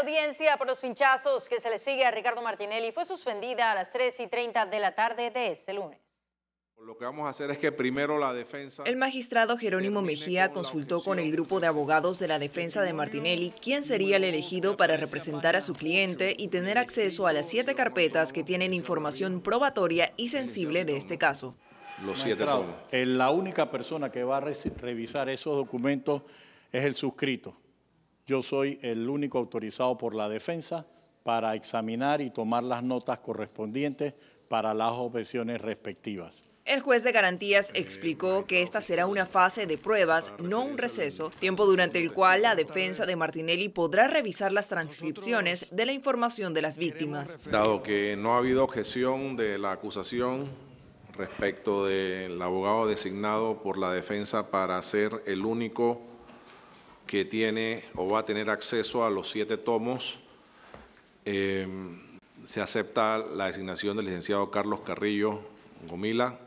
audiencia por los pinchazos que se le sigue a Ricardo Martinelli fue suspendida a las 3 y 30 de la tarde de este lunes. Lo que vamos a hacer es que primero la defensa... El magistrado Jerónimo Mejía consultó con el grupo de abogados de la defensa de Martinelli quién sería el elegido para representar a su cliente y tener acceso a las siete carpetas que tienen información probatoria y sensible de este caso. Los siete en eh, La única persona que va a revisar esos documentos es el suscrito. Yo soy el único autorizado por la defensa para examinar y tomar las notas correspondientes para las objeciones respectivas. El juez de garantías explicó que esta será una fase de pruebas, no un receso, tiempo durante el cual la defensa de Martinelli podrá revisar las transcripciones de la información de las víctimas. Dado que no ha habido objeción de la acusación respecto del abogado designado por la defensa para ser el único que tiene o va a tener acceso a los siete tomos. Eh, se acepta la designación del licenciado Carlos Carrillo Gomila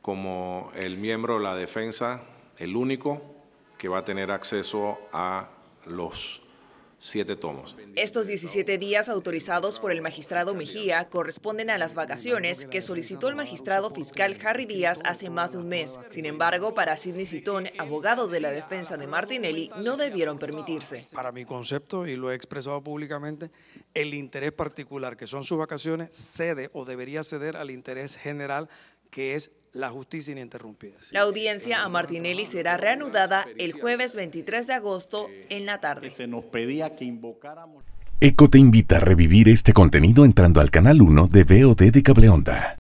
como el miembro de la defensa, el único que va a tener acceso a los tomos. Estos 17 días autorizados por el magistrado Mejía corresponden a las vacaciones que solicitó el magistrado fiscal Harry Díaz hace más de un mes. Sin embargo, para Sidney Citón, abogado de la defensa de Martinelli, no debieron permitirse. Para mi concepto, y lo he expresado públicamente, el interés particular que son sus vacaciones cede o debería ceder al interés general que es la justicia ininterrumpida. La audiencia a Martinelli será reanudada el jueves 23 de agosto eh, en la tarde. Se nos pedía que invocáramos. ECO te invita a revivir este contenido entrando al canal 1 de VOD de Cableonda.